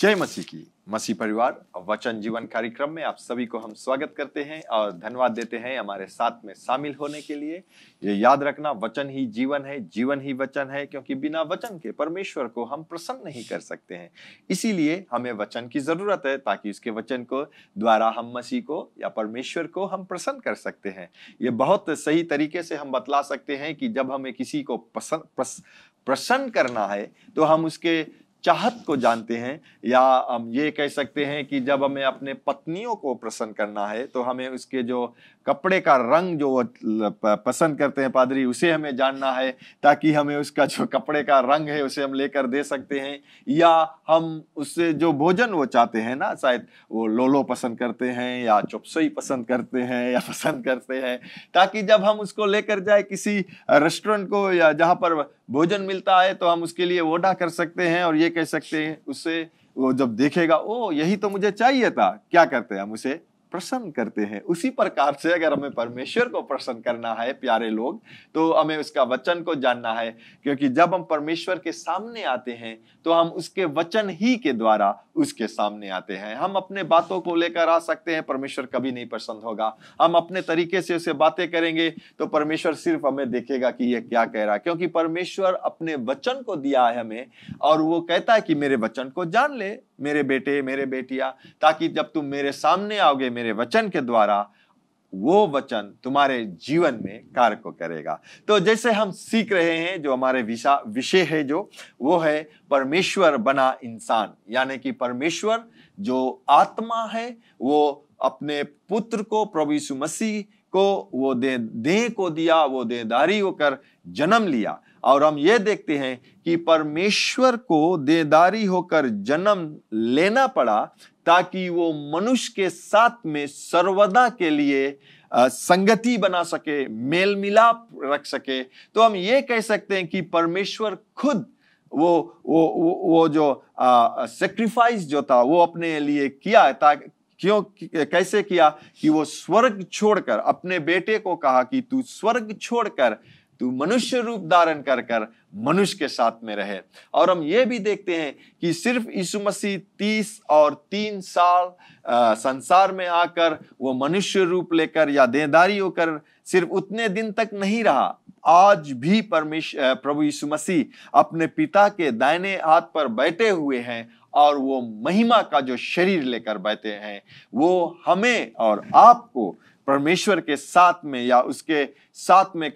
जय मसीह की मसीह परिवार वचन जीवन कार्यक्रम में आप सभी को हम स्वागत करते हैं और धन्यवाद देते हैं हमारे साथ में शामिल होने के लिए ये याद रखना वचन ही जीवन है जीवन ही वचन है क्योंकि बिना वचन के परमेश्वर को हम प्रसन्न नहीं कर सकते हैं इसीलिए हमें वचन की जरूरत है ताकि उसके वचन को द्वारा हम मसीह को या परमेश्वर को हम प्रसन्न कर सकते हैं ये बहुत सही तरीके से हम बतला सकते हैं कि जब हमें किसी को पसंद प्रसन्न करना है तो हम उसके चाहत को जानते हैं या हम ये कह सकते हैं कि जब हमें अपने पत्नियों को प्रसन्न करना है तो हमें उसके जो कपड़े का रंग जो पसंद करते हैं पादरी उसे हमें जानना है ताकि हमें उसका जो कपड़े का रंग है उसे हम लेकर दे सकते हैं या हम उससे जो भोजन वो चाहते हैं ना शायद वो लोलो पसंद करते हैं या चुपसई पसंद करते हैं या पसंद करते हैं ताकि जब हम उसको लेकर जाए किसी रेस्टोरेंट को या जहाँ पर भोजन मिलता है तो हम उसके लिए ओडा कर सकते हैं और ये कह सकते हैं उससे वो जब देखेगा ओ यही तो मुझे चाहिए था क्या करते हैं हम उसे प्रसन्न करते हैं उसी प्रकार से अगर हमें परमेश्वर को प्रसन्न करना है प्यारे लोग तो हमें उसका वचन को जानना है क्योंकि जब हम परमेश्वर के सामने आते हैं तो हम उसके वचन ही के द्वारा उसके सामने आते हैं हम अपने बातों को लेकर आ सकते हैं परमेश्वर कभी नहीं पसंद होगा हम अपने तरीके से उसे बातें करेंगे तो परमेश्वर सिर्फ हमें देखेगा कि यह क्या कह रहा है क्योंकि परमेश्वर अपने वचन को दिया है हमें और वो कहता है कि मेरे वचन को जान ले मेरे बेटे मेरे बेटिया ताकि जब तुम मेरे सामने आओगे मेरे वचन के द्वारा वो वचन तुम्हारे जीवन में कार्य को करेगा तो जैसे हम सीख रहे हैं जो हमारे विषय है जो वो है परमेश्वर बना इंसान यानी कि परमेश्वर जो आत्मा है वो अपने पुत्र को प्रभु यीशु मसीह को वो दे दे को दिया वो देदारी होकर जन्म लिया और हम ये देखते हैं कि परमेश्वर को देदारी होकर जन्म लेना पड़ा ताकि वो मनुष्य के साथ में सर्वदा के लिए संगति बना सके मेल मिलाप रख सके तो हम ये कह सकते हैं कि परमेश्वर खुद वो वो वो, जो सेक्रीफाइस जो था वो अपने लिए किया ताकि क्यों कैसे किया कि वो स्वर्ग छोड़कर अपने बेटे को कहा कि तू स्वर्ग छोड़कर तू मनुष्य रूप धारण कर कर मनुष्य के साथ में रहे और हम ये भी देखते हैं कि सिर्फ यीशु मसीह तीस और तीन साल संसार में आकर वो मनुष्य रूप लेकर या देदारी होकर सिर्फ उतने दिन तक नहीं रहा आज भी परमेश्वर प्रभु यीशु मसीह अपने पिता के दाहिने हाथ पर बैठे हुए हैं और वो महिमा का जो शरीर लेकर बैठे हैं वो हमें और आपको परमेश्वर के साथ में या उसके साथ में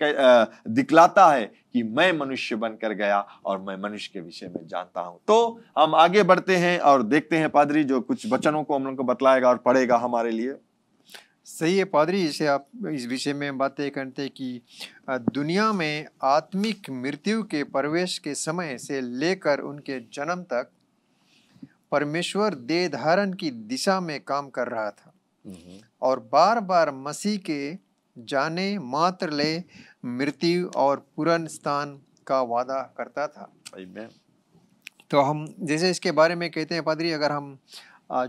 दिखलाता है कि मैं मनुष्य बनकर गया और मैं मनुष्य के विषय में जानता हूं तो हम आगे बढ़ते हैं और देखते हैं पादरी जो कुछ वचनों को हम लोग को बतलाएगा और पढ़ेगा हमारे लिए सही है पादरी जैसे आप इस विषय में बातें करते कि दुनिया में आत्मिक मृत्यु के प्रवेश के समय से लेकर उनके जन्म तक परमेश्वर देह धारण की दिशा में काम कर रहा था हम्म। और बार बार मसीह के जाने मात्र ले मृत्यु और पुरन स्थान का वादा करता था Amen. तो हम जैसे इसके बारे में कहते हैं पादरी अगर हम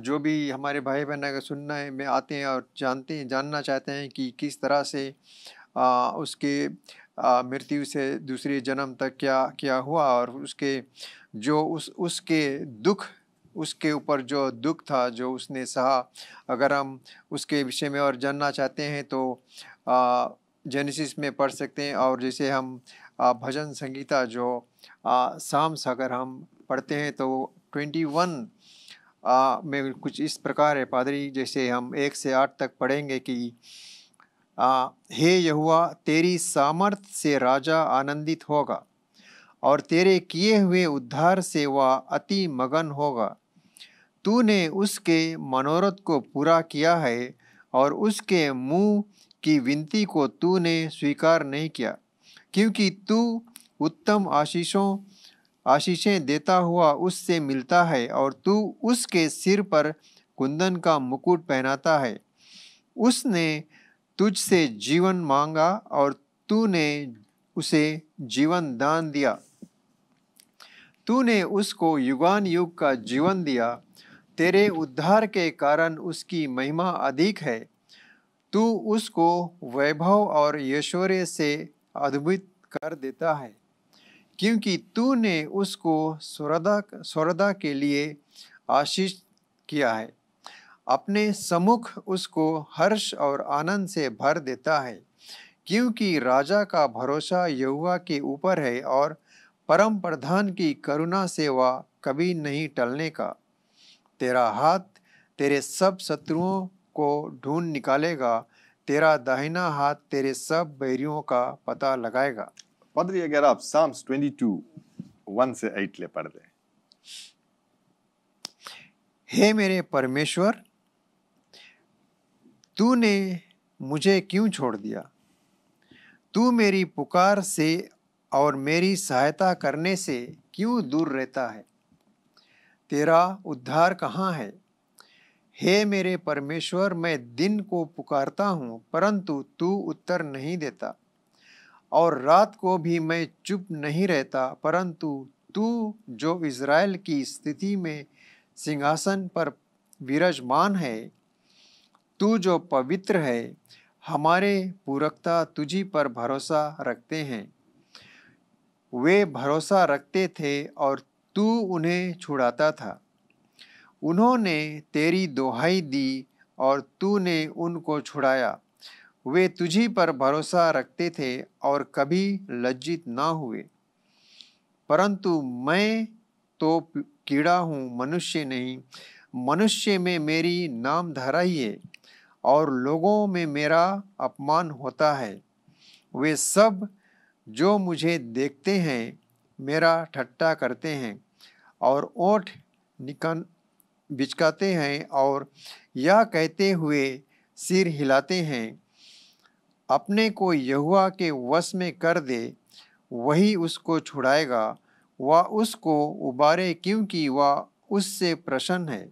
जो भी हमारे भाई बहन अगर सुनना है में आते हैं और जानते हैं जानना चाहते हैं कि किस तरह से आ, उसके मृत्यु से दूसरे जन्म तक क्या क्या हुआ और उसके जो उस उसके दुख उसके ऊपर जो दुख था जो उसने सहा अगर हम उसके विषय में और जानना चाहते हैं तो जेनेसिस में पढ़ सकते हैं और जैसे हम भजन संगीता जो शाम सागर हम पढ़ते हैं तो ट्वेंटी वन में कुछ इस प्रकार है पादरी जैसे हम एक से आठ तक पढ़ेंगे कि आ, हे यहुआ तेरी सामर्थ से राजा आनंदित होगा और तेरे किए हुए उद्धार से वह अति मगन होगा तूने उसके मनोरथ को पूरा किया है और उसके मुंह की विनती को तूने स्वीकार नहीं किया क्योंकि तू उत्तम आशीषों आशीषें देता हुआ उससे मिलता है और तू उसके सिर पर कुंदन का मुकुट पहनाता है उसने तुझसे जीवन मांगा और तूने उसे जीवन दान दिया तूने उसको युगान युग का जीवन दिया तेरे उद्धार के कारण उसकी महिमा अधिक है तू उसको वैभव और यशोरे से अद्भुत कर देता है क्योंकि तूने उसको स्वरदा स्वरदा के लिए आशीष किया है अपने सम्मुख उसको हर्ष और आनंद से भर देता है क्योंकि राजा का भरोसा यहुआ के ऊपर है और परम प्रधान की करुणा सेवा कभी नहीं टलने का तेरा हाथ तेरे सब शत्रुओं को ढूंढ निकालेगा तेरा दाहिना हाथ तेरे सब बैरियों का पता लगाएगा पदरी अगर आप साम्स 22 वन से एट ले पढ़ दें हे मेरे परमेश्वर तूने मुझे क्यों छोड़ दिया तू मेरी पुकार से और मेरी सहायता करने से क्यों दूर रहता है तेरा उद्धार कहाँ है हे मेरे परमेश्वर मैं दिन को पुकारता हूँ परंतु तू उत्तर नहीं देता और रात को भी मैं चुप नहीं रहता परंतु तू जो इज़राइल की स्थिति में सिंहासन पर विराजमान है तू जो पवित्र है हमारे पूरकता तुझी पर भरोसा रखते हैं वे भरोसा रखते थे और तू उन्हें छुड़ाता था उन्होंने तेरी दोहाई दी और तूने उनको छुड़ाया वे तुझी पर भरोसा रखते थे और कभी लज्जित ना हुए परंतु मैं तो कीड़ा हूँ मनुष्य नहीं मनुष्य में मेरी नाम धरा ही है और लोगों में मेरा अपमान होता है वे सब जो मुझे देखते हैं मेरा ठट्टा करते हैं और ओठ निकन बिचकाते हैं और यह कहते हुए सिर हिलाते हैं अपने को यहुआ के वश में कर दे वही उसको छुड़ाएगा वह उसको उबारे क्योंकि वह उससे प्रसन्न है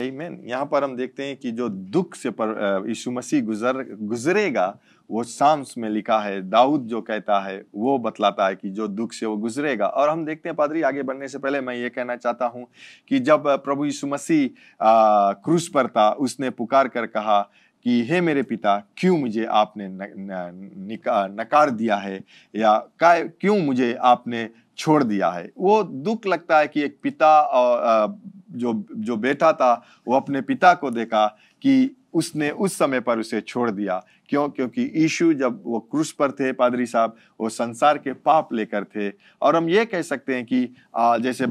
यहाँ पर हम देखते हैं कि जो दुख से पर यीशु मसीह गुजर गुजरेगा वो शाम्स में लिखा है दाऊद जो कहता है वो बतलाता है कि जो दुख से वो गुजरेगा और हम देखते हैं पादरी आगे बढ़ने से पहले मैं ये कहना चाहता हूँ कि जब प्रभु यीशु मसीह क्रूस पर था उसने पुकार कर कहा कि हे मेरे पिता क्यों मुझे आपने नकार दिया है या का क्यों मुझे आपने छोड़ दिया है वो दुख लगता है कि एक पिता और जो जो बेटा था वो अपने पिता को देखा कि उसने उस समय पर उसे छोड़ दिया क्यों क्योंकि यीशु जब वो क्रूस पर थे पादरी साहब वो संसार के पाप लेकर थे और हम ये कह सकते हैं कि जैसे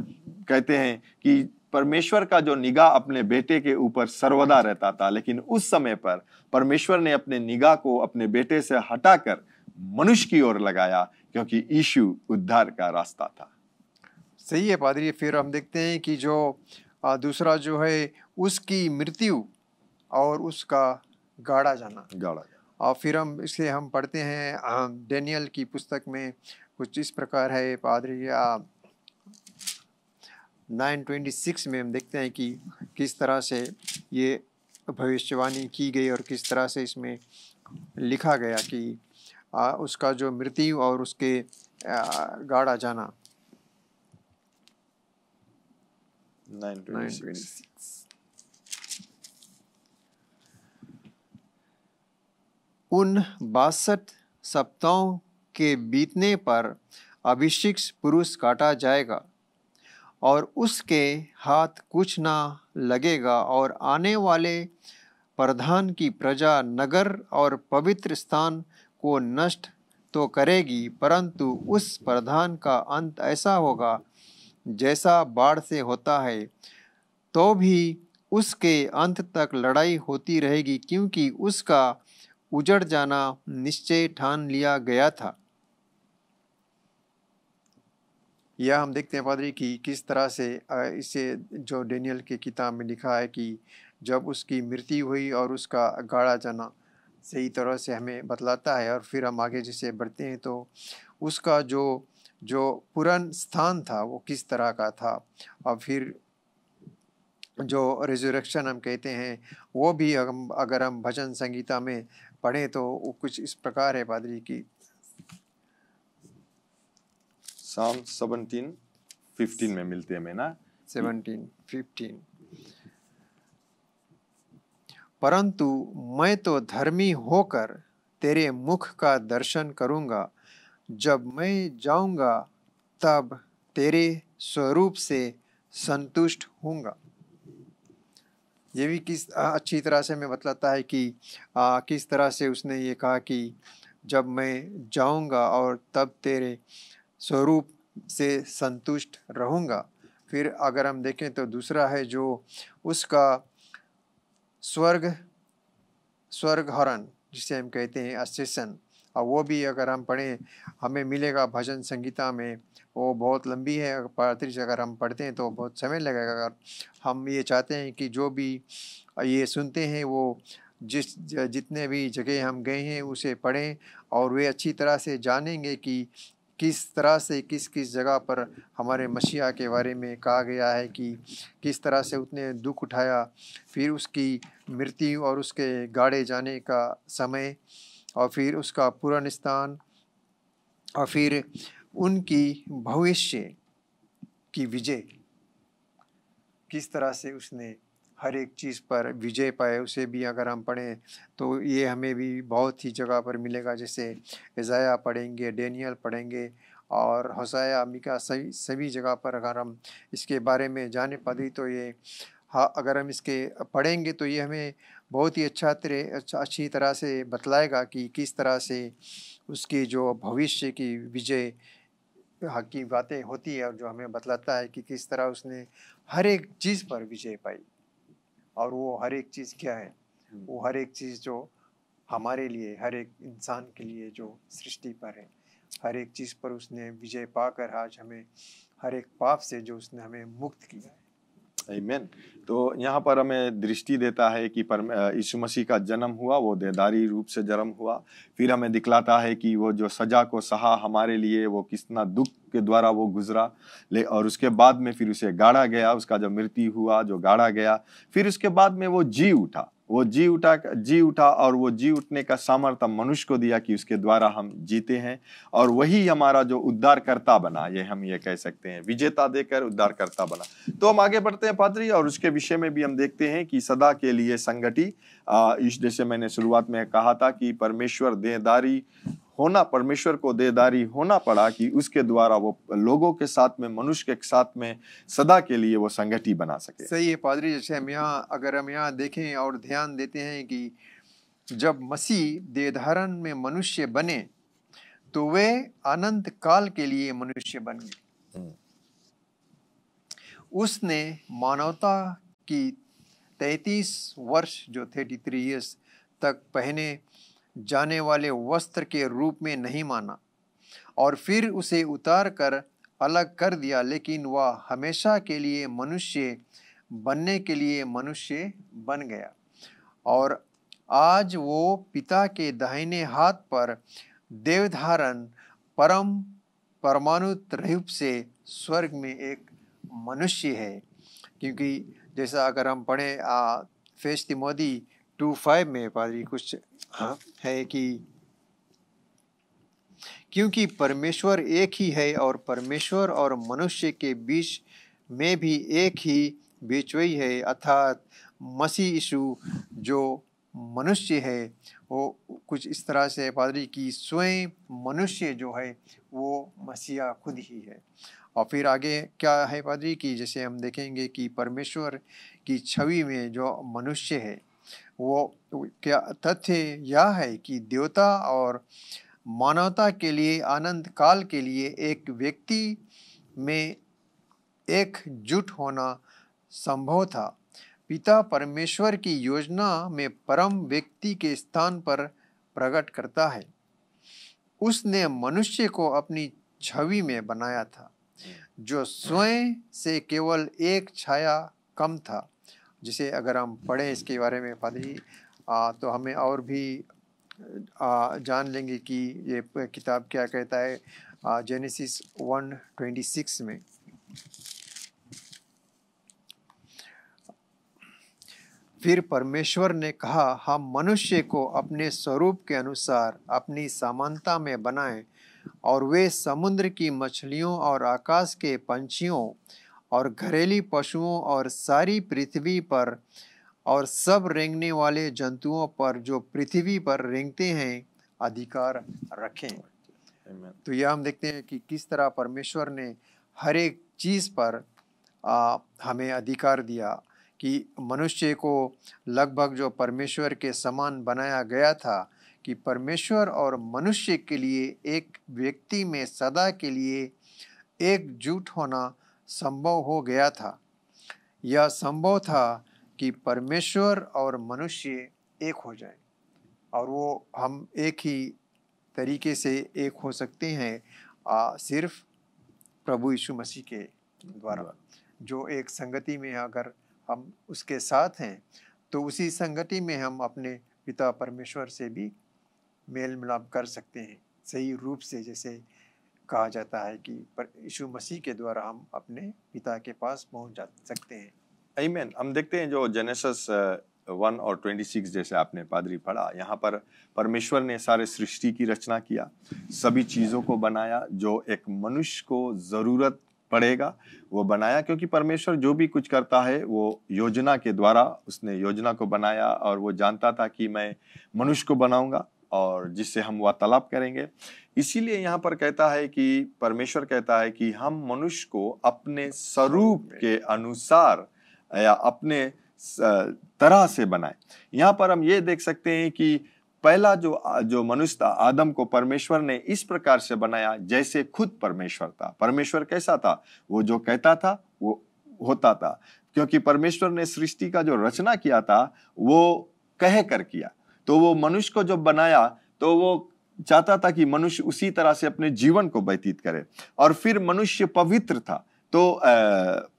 कहते हैं कि परमेश्वर का जो निगाह अपने बेटे के ऊपर सर्वदा रहता था लेकिन उस समय पर परमेश्वर ने अपने निगाह को अपने बेटे से हटाकर मनुष्य की ओर लगाया क्योंकि ईशु उद्धार का रास्ता था सही है पादरी फिर हम देखते हैं कि जो दूसरा जो है उसकी मृत्यु और उसका गाड़ा जाना गाड़ा जाना और फिर हम इसे हम पढ़ते हैं डेनियल की पुस्तक में कुछ इस प्रकार है पादरी 926 में हम देखते हैं कि किस तरह से ये भविष्यवाणी की गई और किस तरह से इसमें लिखा गया कि आ, उसका जो मृत्यु और उसके आ, गाड़ा जाना 926. उन बासठ सप्ताहों के बीतने पर अभिषिक्ष पुरुष काटा जाएगा और उसके हाथ कुछ ना लगेगा और आने वाले प्रधान की प्रजा नगर और पवित्र स्थान को नष्ट तो करेगी परंतु उस प्रधान का अंत ऐसा होगा जैसा बाढ़ से होता है तो भी उसके अंत तक लड़ाई होती रहेगी क्योंकि उसका उजड़ जाना निश्चय ठान लिया गया था या हम देखते हैं पादरी कि किस तरह से इसे जो डेनियल की किताब में लिखा है कि जब उसकी मृत्यु हुई और उसका गाढ़ा जाना सही तरह से हमें बतलाता है और फिर हम आगे जिसे बढ़ते हैं तो उसका जो जो पुरान स्थान था वो किस तरह का था और फिर जो रेजुरेक्शन हम कहते हैं वो भी हम अगर हम भजन संगीता में पढ़ें तो वो कुछ इस प्रकार है पादरी की साम सेवनटीन फिफ्टीन में मिलते हैं ना सेवनटीन फिफ्टीन परंतु मैं तो धर्मी होकर तेरे मुख का दर्शन करूंगा जब मैं जाऊंगा तब तेरे स्वरूप से संतुष्ट होऊंगा ये भी किस अच्छी तरह से मैं बतलाता है कि आ, किस तरह से उसने ये कहा कि जब मैं जाऊंगा और तब तेरे स्वरूप से संतुष्ट रहूँगा फिर अगर हम देखें तो दूसरा है जो उसका स्वर्ग स्वर्ग हरण जिसे हम कहते हैं असेसन और वो भी अगर हम पढ़ें हमें मिलेगा भजन संगीता में वो बहुत लंबी है पात्री से अगर हम पढ़ते हैं तो बहुत समय लगेगा अगर हम ये चाहते हैं कि जो भी ये सुनते हैं वो जिस जितने भी जगह हम गए हैं उसे पढ़ें और वे अच्छी तरह से जानेंगे कि किस तरह से किस किस जगह पर हमारे मसीहा के बारे में कहा गया है कि किस तरह से उसने दुख उठाया फिर उसकी मृत्यु और उसके गाड़े जाने का समय और फिर उसका पूर्ण स्थान और फिर उनकी भविष्य की विजय किस तरह से उसने हर एक चीज़ पर विजय पाए उसे भी अगर हम पढ़ें तो ये हमें भी बहुत ही जगह पर मिलेगा जैसे ईजाया पढ़ेंगे डेनियल पढ़ेंगे और हौसाया अमिका सभी सभी जगह पर अगर हम इसके बारे में जाने पाते तो ये हाँ अगर हम इसके पढ़ेंगे तो ये हमें बहुत ही अच्छा तरह अच्छा अच्छी तरह से बतलाएगा कि किस तरह से उसकी जो भविष्य की विजय हाँ, की बातें होती है और जो हमें बतलाता है कि किस तरह उसने हर एक चीज़ पर विजय पाई और वो हर एक चीज़ क्या है हम्म। वो हर एक चीज़ जो हमारे लिए हर एक इंसान के लिए जो सृष्टि पर है हर एक चीज़ पर उसने विजय पाकर आज हमें हर एक पाप से जो उसने हमें मुक्त किया है तो यहाँ पर हमें दृष्टि देता है कि पर यीशु मसीह का जन्म हुआ वो देदारी रूप से जन्म हुआ फिर हमें दिखलाता है कि वो जो सजा को सहा हमारे लिए वो कितना दुख के द्वारा वो गुजरा ले और उसके बाद में फिर उसे गाड़ा गया उसका जो मृत्यु हुआ जो गाड़ा गया फिर उसके बाद में वो जी उठा वो जी उठा जी उठा और वो जी उठने का सामर्थ्य मनुष्य को दिया कि उसके द्वारा हम जीते हैं और वही हमारा जो उद्धारकर्ता बना ये हम ये कह सकते हैं विजेता देकर उद्धारकर्ता बना तो हम आगे बढ़ते हैं पादरी और उसके विषय में भी हम देखते हैं कि सदा के लिए संगठी जैसे मैंने शुरुआत में कहा था कि परमेश्वर देदारी होना परमेश्वर को देदारी होना पड़ा कि उसके द्वारा वो लोगों के साथ में मनुष्य के साथ में सदा के लिए वो संगठी बना सके सही है पादरी जैसे हम यहाँ अगर हम यहाँ देखें और ध्यान देते हैं कि जब मसीह देधारण में मनुष्य बने तो वे अनंत काल के लिए मनुष्य बन गए हम्म। उसने मानवता की तैतीस वर्ष जो थर्टी थ्री ईयर्स तक पहने जाने वाले वस्त्र के रूप में नहीं माना और फिर उसे उतार कर अलग कर दिया लेकिन वह हमेशा के लिए मनुष्य बनने के लिए मनुष्य बन गया और आज वो पिता के दाहिने हाथ पर देवधारण परम परमाणु रूप से स्वर्ग में एक मनुष्य है क्योंकि जैसा अगर हम पढ़ें फेस्ती मोदी टू फाइव में पादरी कुछ हाँ है कि क्योंकि परमेश्वर एक ही है और परमेश्वर और मनुष्य के बीच में भी एक ही बीचवई है अर्थात मसी यीशु जो मनुष्य है वो कुछ इस तरह से पादरी की स्वयं मनुष्य जो है वो मसीहा खुद ही है और फिर आगे क्या है पादरी की जैसे हम देखेंगे कि परमेश्वर की छवि में जो मनुष्य है वो क्या तथ्य यह है कि देवता और मानवता के लिए आनंद काल के लिए एक व्यक्ति में एकजुट होना संभव था पिता परमेश्वर की योजना में परम व्यक्ति के स्थान पर प्रकट करता है उसने मनुष्य को अपनी छवि में बनाया था जो स्वयं से केवल एक छाया कम था जिसे अगर हम पढ़ें इसके बारे में पादरी आ, तो हमें और भी आ, जान लेंगे कि ये किताब क्या कहता है जेनेसिस वन ट्वेंटी सिक्स में फिर परमेश्वर ने कहा हम मनुष्य को अपने स्वरूप के अनुसार अपनी समानता में बनाएं और वे समुद्र की मछलियों और आकाश के पंछियों और घरेली पशुओं और सारी पृथ्वी पर और सब रेंगने वाले जंतुओं पर जो पृथ्वी पर रेंगते हैं अधिकार रखें तो यह हम देखते हैं कि किस तरह परमेश्वर ने हर एक चीज़ पर आ, हमें अधिकार दिया कि मनुष्य को लगभग जो परमेश्वर के समान बनाया गया था कि परमेश्वर और मनुष्य के लिए एक व्यक्ति में सदा के लिए एकजुट होना संभव हो गया था यह संभव था कि परमेश्वर और मनुष्य एक हो जाए और वो हम एक ही तरीके से एक हो सकते हैं आ, सिर्फ प्रभु यीशु मसीह के द्वारा जो एक संगति में अगर हम उसके साथ हैं तो उसी संगति में हम अपने पिता परमेश्वर से भी मेल मिलाप कर सकते हैं सही रूप से जैसे कहा जाता है कि पर यीशु मसीह के द्वारा हम अपने पिता के पास पहुंच जा सकते हैं आमीन हम देखते हैं जो जेनेसिस वन और ट्वेंटी सिक्स जैसे आपने पादरी पढ़ा यहाँ पर परमेश्वर ने सारे सृष्टि की रचना किया सभी चीज़ों को बनाया जो एक मनुष्य को ज़रूरत पड़ेगा वो बनाया क्योंकि परमेश्वर जो भी कुछ करता है वो योजना के द्वारा उसने योजना को बनाया और वो जानता था कि मैं मनुष्य को बनाऊंगा और जिससे हम वार्तालाप करेंगे इसीलिए यहाँ पर कहता है कि परमेश्वर कहता है कि हम मनुष्य को अपने स्वरूप के अनुसार या अपने तरह से बनाए यहाँ पर हम ये देख सकते हैं कि पहला जो जो मनुष्य था आदम को परमेश्वर ने इस प्रकार से बनाया जैसे खुद परमेश्वर था परमेश्वर कैसा था वो जो कहता था वो होता था क्योंकि परमेश्वर ने सृष्टि का जो रचना किया था वो कह कर किया तो वो मनुष्य को जब बनाया तो वो चाहता था कि मनुष्य उसी तरह से अपने जीवन को व्यतीत करे और फिर मनुष्य पवित्र था तो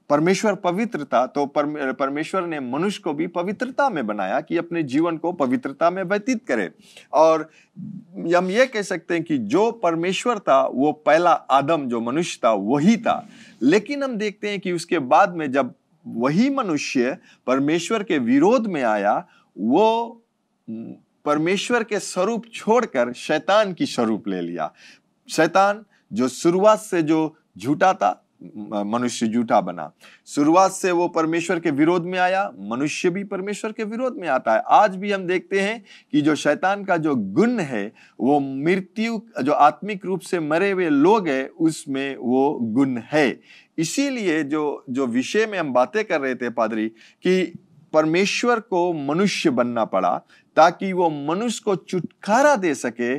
परमेश्वर पवित्र था तो परमेश्वर ने मनुष्य को भी पवित्रता में बनाया कि अपने जीवन को पवित्रता में व्यतीत करे और हम ये कह सकते हैं कि जो परमेश्वर था वो पहला आदम जो मनुष्य था वही था लेकिन हम देखते हैं कि उसके बाद में जब वही मनुष्य परमेश्वर के विरोध में आया वो परमेश्वर के स्वरूप छोड़कर शैतान की स्वरूप ले लिया शैतान जो शुरुआत से जो झूठा था मनुष्य झूठा बना शुरुआत से वो परमेश्वर के विरोध में आया मनुष्य भी परमेश्वर के विरोध में आता है आज भी हम देखते हैं कि जो शैतान का जो गुण है वो मृत्यु जो आत्मिक रूप से मरे हुए लोग हैं उसमें वो गुण है इसीलिए जो जो विषय में हम बातें कर रहे थे पादरी कि परमेश्वर को मनुष्य बनना पड़ा ताकि वो मनुष्य को छुटकारा दे सके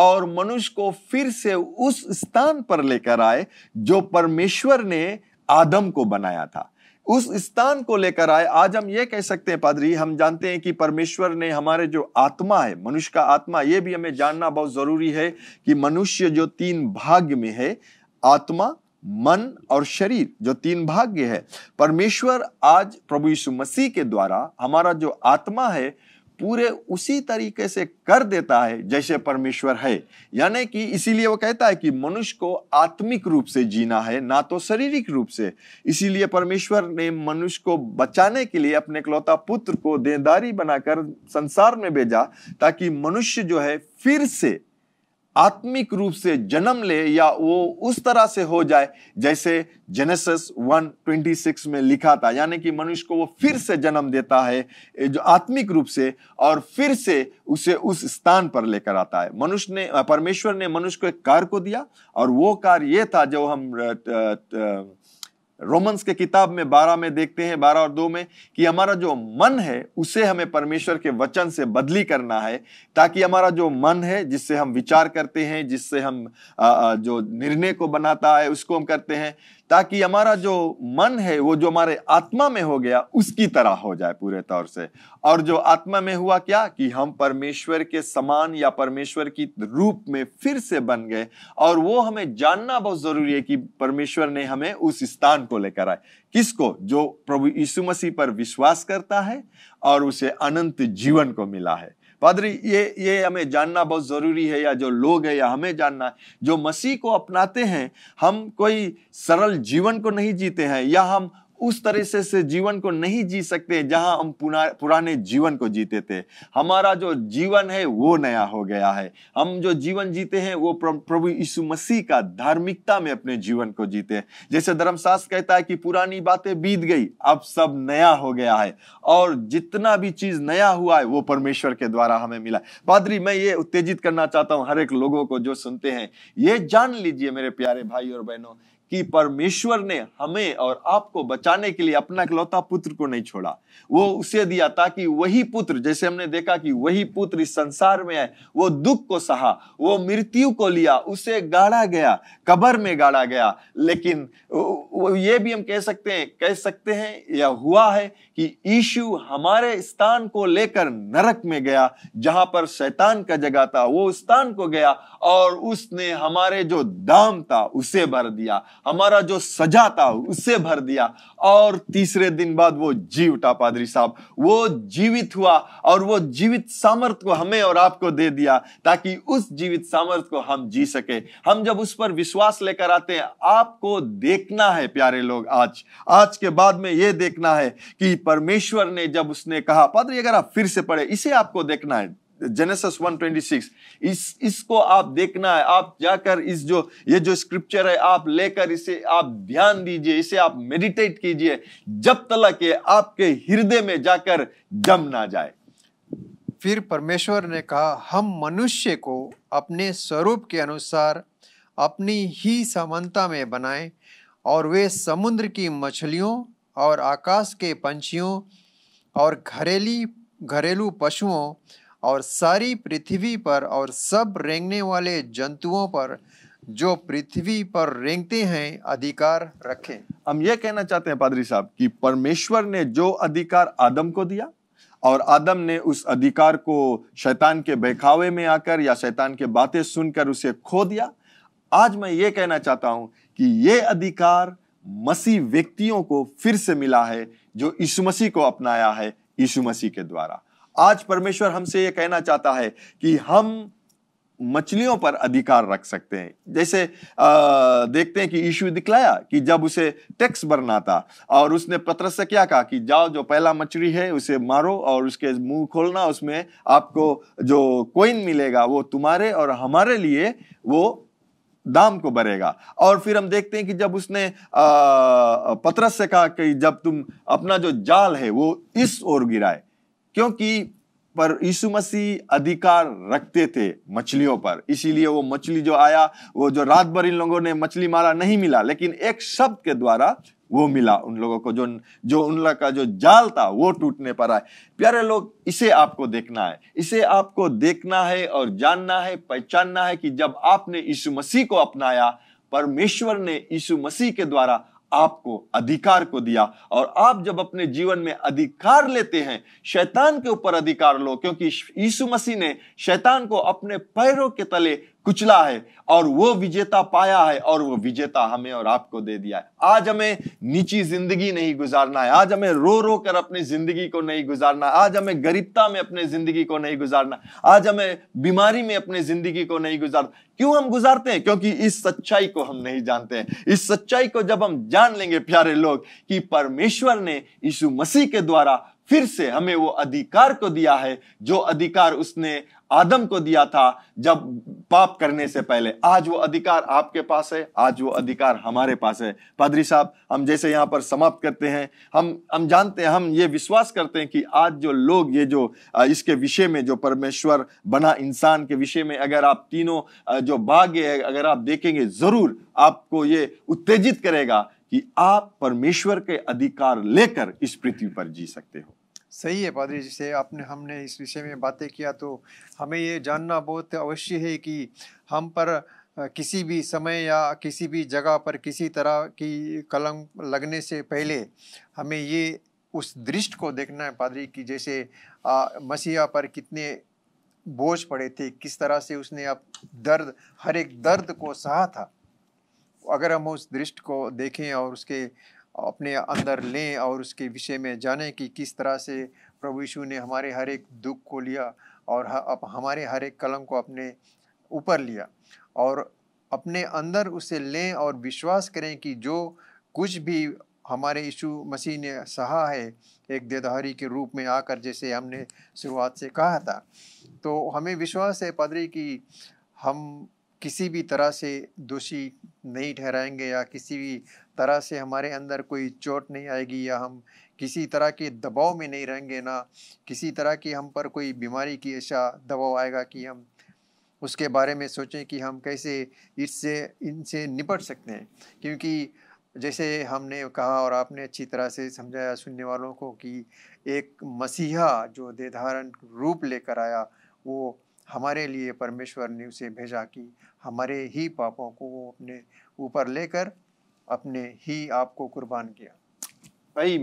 और मनुष्य को फिर से उस स्थान पर लेकर आए जो परमेश्वर ने आदम को बनाया था उस स्थान को लेकर आए आज हम ये कह सकते हैं पादरी हम जानते हैं कि परमेश्वर ने हमारे जो आत्मा है मनुष्य का आत्मा ये भी हमें जानना बहुत जरूरी है कि मनुष्य जो तीन भाग में है आत्मा मन और शरीर जो तीन भाग्य है परमेश्वर आज प्रभु यीशु मसीह के द्वारा हमारा जो आत्मा है पूरे उसी तरीके से कर देता है जैसे परमेश्वर है यानी कि इसीलिए वो कहता है कि मनुष्य को आत्मिक रूप से जीना है ना तो शारीरिक रूप से इसीलिए परमेश्वर ने मनुष्य को बचाने के लिए अपने इकलौता पुत्र को देदारी बनाकर संसार में भेजा ताकि मनुष्य जो है फिर से आत्मिक रूप से जन्म ले या वो उस तरह से हो जाए जैसे जेनेसिस 126 में लिखा था यानी कि मनुष्य को वो फिर से जन्म देता है जो आत्मिक रूप से और फिर से उसे उस स्थान पर लेकर आता है मनुष्य ने परमेश्वर ने मनुष्य को एक कार्य को दिया और वो कार्य ये था जो हम त, त, त, रोमन्स के किताब में बारह में देखते हैं बारह और दो में कि हमारा जो मन है उसे हमें परमेश्वर के वचन से बदली करना है ताकि हमारा जो मन है जिससे हम विचार करते हैं जिससे हम जो निर्णय को बनाता है उसको हम करते हैं ताकि हमारा जो मन है वो जो हमारे आत्मा में हो गया उसकी तरह हो जाए पूरे तौर से और जो आत्मा में हुआ क्या कि हम परमेश्वर के समान या परमेश्वर की रूप में फिर से बन गए और वो हमें जानना बहुत जरूरी है कि परमेश्वर ने हमें उस स्थान को लेकर आए किसको जो प्रभु यीशु मसीह पर विश्वास करता है और उसे अनंत जीवन को मिला है पादरी ये ये हमें जानना बहुत ज़रूरी है या जो लोग है या हमें जानना जो मसीह को अपनाते हैं हम कोई सरल जीवन को नहीं जीते हैं या हम उस तरह से, से जीवन को नहीं जी सकते जहां हम पुराने जीवन को जीते थे हमारा जो जीवन है वो नया हो गया है हम जो जीवन जीते हैं वो प्रभु यीशु मसीह का धार्मिकता में अपने जीवन को जीते हैं जैसे धर्मशास्त्र कहता है कि पुरानी बातें बीत गई अब सब नया हो गया है और जितना भी चीज नया हुआ है वो परमेश्वर के द्वारा हमें मिला पादरी मैं ये उत्तेजित करना चाहता हूँ हर एक लोगों को जो सुनते हैं ये जान लीजिए मेरे प्यारे भाई और बहनों कि परमेश्वर ने हमें और आपको बचाने के लिए अपना इकलौता पुत्र को नहीं छोड़ा वो उसे दिया ताकि वही पुत्र जैसे हमने देखा कि वही पुत्र इस संसार में है वो दुख को सहा वो मृत्यु को लिया उसे गाड़ा गया कबर में गाड़ा गया लेकिन ये भी हम कह सकते हैं कह सकते हैं या हुआ है कि ईशु हमारे स्थान को लेकर नरक में गया जहां पर शैतान का जगह था वो स्थान को गया और उसने हमारे जो दाम था उसे भर दिया हमारा जो सजा था उससे भर दिया और तीसरे दिन बाद वो जी उठा पादरी साहब वो जीवित हुआ और वो जीवित सामर्थ को हमें और आपको दे दिया ताकि उस जीवित सामर्थ को हम जी सके हम जब उस पर विश्वास लेकर आते हैं आपको देखना है प्यारे लोग आज आज के बाद में ये देखना है कि परमेश्वर ने जब उसने कहा पादरी अगर आप फिर से पढ़े इसे आपको देखना है जेनेसिस 126 इस इसको आप देखना है आप जाकर इस जो ये जो स्क्रिप्चर है आप लेकर इसे आप ध्यान दीजिए इसे आप मेडिटेट कीजिए जब तक ये आपके हृदय में जाकर जम ना जाए फिर परमेश्वर ने कहा हम मनुष्य को अपने स्वरूप के अनुसार अपनी ही समानता में बनाए और वे समुद्र की मछलियों और आकाश के पंछियों और घरेली घरेलू पशुओं और सारी पृथ्वी पर और सब रेंगने वाले जंतुओं पर जो पृथ्वी पर रेंगते हैं अधिकार रखें हम ये कहना चाहते हैं पादरी साहब कि परमेश्वर ने जो अधिकार आदम को दिया और आदम ने उस अधिकार को शैतान के बहकावे में आकर या शैतान के बातें सुनकर उसे खो दिया आज मैं ये कहना चाहता हूं कि ये अधिकार मसीह व्यक्तियों को फिर से मिला है जो यीशु मसीह को अपनाया है यीशु मसीह के द्वारा आज परमेश्वर हमसे यह कहना चाहता है कि हम मछलियों पर अधिकार रख सकते हैं जैसे आ, देखते हैं कि यीशु दिखलाया कि जब उसे टैक्स भरना था और उसने पत्रस से क्या कहा कि जाओ जो पहला मछली है उसे मारो और उसके मुंह खोलना उसमें आपको जो कोइन मिलेगा वो तुम्हारे और हमारे लिए वो दाम को भरेगा और फिर हम देखते हैं कि जब उसने पत्रस से कहा कि जब तुम अपना जो जाल है वो इस ओर गिराए क्योंकि पर यीशु मसीह अधिकार रखते थे मछलियों पर इसीलिए वो मछली जो आया वो जो रात भर इन लोगों ने मछली मारा नहीं मिला लेकिन एक शब्द के द्वारा वो मिला उन लोगों को जो जो उन लोग का जो जाल था वो टूटने पर आए प्यारे लोग इसे आपको देखना है इसे आपको देखना है और जानना है पहचानना है कि जब आपने यीशु मसीह को अपनाया परमेश्वर ने यीशु मसीह के द्वारा आपको अधिकार को दिया और आप जब अपने जीवन में अधिकार लेते हैं शैतान के ऊपर अधिकार लो क्योंकि यीशु मसीह ने शैतान को अपने पैरों के तले कुचला है और वो विजेता पाया है और वो विजेता हमें और आपको दे दिया है आज हमें नीची जिंदगी नहीं गुजारना है आज हमें रो रो कर अपनी जिंदगी को नहीं गुजारना आज हमें गरीबता में अपने जिंदगी को नहीं गुजारना आज हमें बीमारी में अपनी जिंदगी को नहीं गुजारना क्यों हम गुजारते हैं क्योंकि इस सच्चाई को हम नहीं जानते हैं इस सच्चाई को जब हम जान लेंगे प्यारे लोग कि परमेश्वर ने यीशु मसीह के द्वारा फिर से हमें वो अधिकार को दिया है जो अधिकार उसने आदम को दिया था जब पाप करने से पहले आज वो अधिकार आपके पास है आज वो अधिकार हमारे पास है पादरी साहब हम जैसे यहाँ पर समाप्त करते हैं हम हम जानते हैं हम ये विश्वास करते हैं कि आज जो लोग ये जो इसके विषय में जो परमेश्वर बना इंसान के विषय में अगर आप तीनों जो भाग्य है अगर आप देखेंगे ज़रूर आपको ये उत्तेजित करेगा कि आप परमेश्वर के अधिकार लेकर इस पृथ्वी पर जी सकते हो सही है पादरी जी से आपने हमने इस विषय में बातें किया तो हमें ये जानना बहुत अवश्य है कि हम पर किसी भी समय या किसी भी जगह पर किसी तरह की कलम लगने से पहले हमें ये उस दृष्ट को देखना है पादरी की जैसे आ, मसीहा पर कितने बोझ पड़े थे किस तरह से उसने अब दर्द हर एक दर्द को सहा था अगर हम उस दृष्ट को देखें और उसके अपने अंदर लें और उसके विषय में जानें कि किस तरह से प्रभु यीशु ने हमारे हर एक दुख को लिया और अब हमारे हर एक कलम को अपने ऊपर लिया और अपने अंदर उसे लें और विश्वास करें कि जो कुछ भी हमारे यीशु मसीह ने सहा है एक देदहारी के रूप में आकर जैसे हमने शुरुआत से कहा था तो हमें विश्वास है पादरी कि हम किसी भी तरह से दोषी नहीं ठहराएंगे या किसी भी तरह से हमारे अंदर कोई चोट नहीं आएगी या हम किसी तरह के दबाव में नहीं रहेंगे ना किसी तरह की हम पर कोई बीमारी की ऐसा दबाव आएगा कि हम उसके बारे में सोचें कि हम कैसे इससे इनसे निपट सकते हैं क्योंकि जैसे हमने कहा और आपने अच्छी तरह से समझाया सुनने वालों को कि एक मसीहा जो देधारण रूप लेकर आया वो हमारे लिए परमेश्वर ने उसे भेजा कि हमारे ही पापों को वो अपने ऊपर लेकर अपने ही आप को कुर्बान किया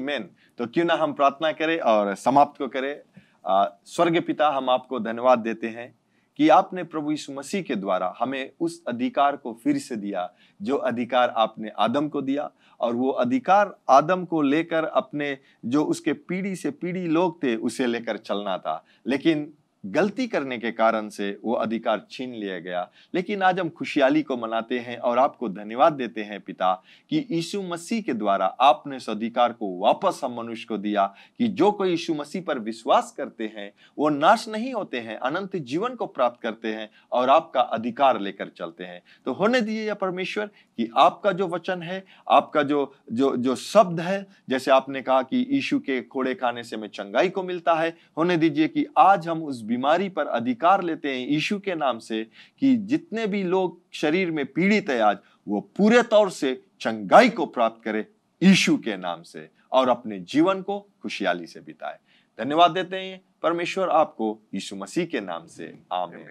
मेन तो क्यों ना हम प्रार्थना करें और समाप्त को करें स्वर्ग पिता हम आपको धन्यवाद देते हैं कि आपने प्रभु यीशु मसीह के द्वारा हमें उस अधिकार को फिर से दिया जो अधिकार आपने आदम को दिया और वो अधिकार आदम को लेकर अपने जो उसके पीढ़ी से पीढ़ी लोग थे उसे लेकर चलना था लेकिन गलती करने के कारण से वो अधिकार छीन लिया गया लेकिन आज हम खुशहाली को मनाते हैं और आपको धन्यवाद देते हैं पिता कि यीशु मसीह के द्वारा आपने उस अधिकार को वापस हम मनुष्य को दिया कि जो कोई यीशु मसीह पर विश्वास करते हैं वो नाश नहीं होते हैं अनंत जीवन को प्राप्त करते हैं और आपका अधिकार लेकर चलते हैं तो होने दिए या परमेश्वर कि आपका जो वचन है आपका जो जो जो शब्द है जैसे आपने कहा कि यीशु के खोड़े खाने से हमें चंगाई को मिलता है होने दीजिए कि आज हम उस बीमारी पर अधिकार लेते हैं यीशु के नाम से कि जितने भी लोग शरीर में पीड़ित है आज वो पूरे तौर से चंगाई को प्राप्त करे यीशु के नाम से और अपने जीवन को खुशहाली से बिताए धन्यवाद देते हैं परमेश्वर आपको यीशु मसीह के नाम से आमीन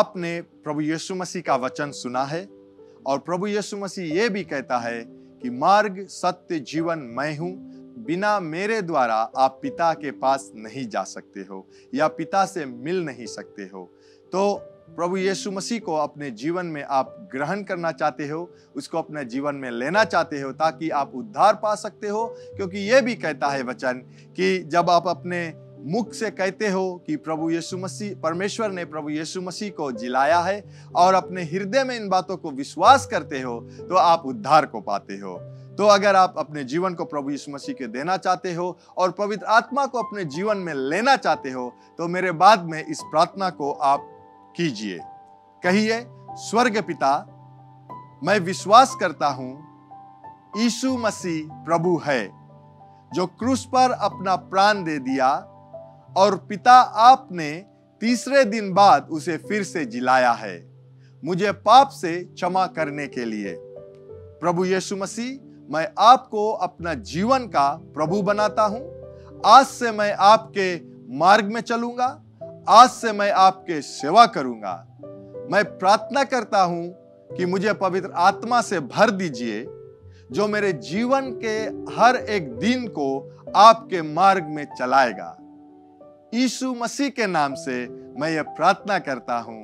आपने प्रभु यीशु मसीह का वचन सुना है और प्रभु यीशु मसीह ये भी कहता है कि मार्ग सत्य जीवन मैं हूं बिना मेरे द्वारा आप पिता के पास नहीं जा सकते हो या पिता से मिल नहीं सकते हो तो प्रभु यीशु मसीह को अपने जीवन में आप ग्रहण करना चाहते हो उसको अपने जीवन में लेना चाहते हो ताकि आप उद्धार पा सकते हो क्योंकि ये भी कहता है वचन कि जब आप अपने मुख से कहते हो कि प्रभु यीशु मसीह परमेश्वर ने प्रभु यीशु मसीह को जिलाया है और अपने हृदय में इन बातों को विश्वास करते हो तो आप उद्धार को पाते हो तो अगर आप अपने जीवन को प्रभु यीशु मसीह के देना चाहते हो और पवित्र आत्मा को अपने जीवन में लेना चाहते हो तो मेरे बाद में इस प्रार्थना को आप कीजिए कहिए स्वर्ग पिता मैं विश्वास करता हूं यीशु मसीह प्रभु है जो क्रूस पर अपना प्राण दे दिया और पिता आपने तीसरे दिन बाद उसे फिर से जिलाया है मुझे पाप से क्षमा करने के लिए प्रभु यीशु मसीह मैं आपको अपना जीवन का प्रभु बनाता हूं आज से मैं आपके मार्ग में चलूंगा आज से मैं आपके सेवा करूंगा मैं प्रार्थना करता हूं कि मुझे पवित्र आत्मा से भर दीजिए जो मेरे जीवन के हर एक दिन को आपके मार्ग में चलाएगा यीशु मसीह के नाम से मैं यह प्रार्थना करता हूं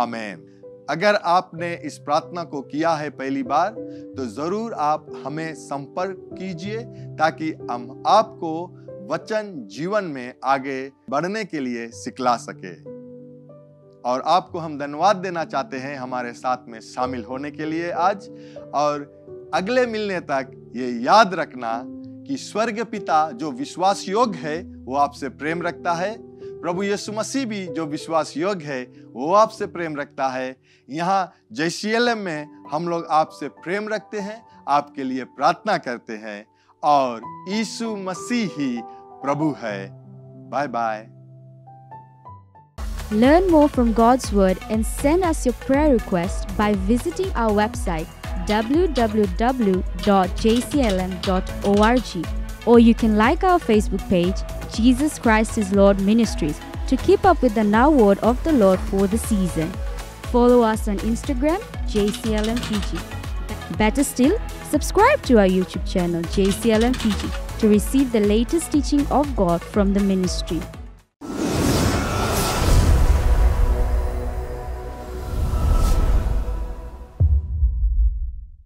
आमेन अगर आपने इस प्रार्थना को किया है पहली बार तो जरूर आप हमें संपर्क कीजिए ताकि हम आपको वचन जीवन में आगे बढ़ने के लिए सिखला सके और आपको हम धन्यवाद देना चाहते हैं हमारे साथ में शामिल होने के लिए आज और अगले मिलने तक ये याद रखना कि स्वर्ग पिता जो विश्वास योग्य है वो आपसे प्रेम रखता है प्रभु यीशु मसीह भी जो विश्वास योग्य है वो आपसे प्रेम रखता है यहाँ जैसीएलएम में हम लोग आपसे प्रेम रखते हैं आपके लिए प्रार्थना करते हैं और यीशु मसीह ही प्रभु है bye bye Learn more from God's Word and send us your prayer request by visiting our website www.jclm.org Or you can like our Facebook page, Jesus Christ is Lord Ministries, to keep up with the now word of the Lord for the season. Follow us on Instagram, Fiji. Better still, subscribe to our YouTube channel, Fiji, to receive the latest teaching of God from the ministry.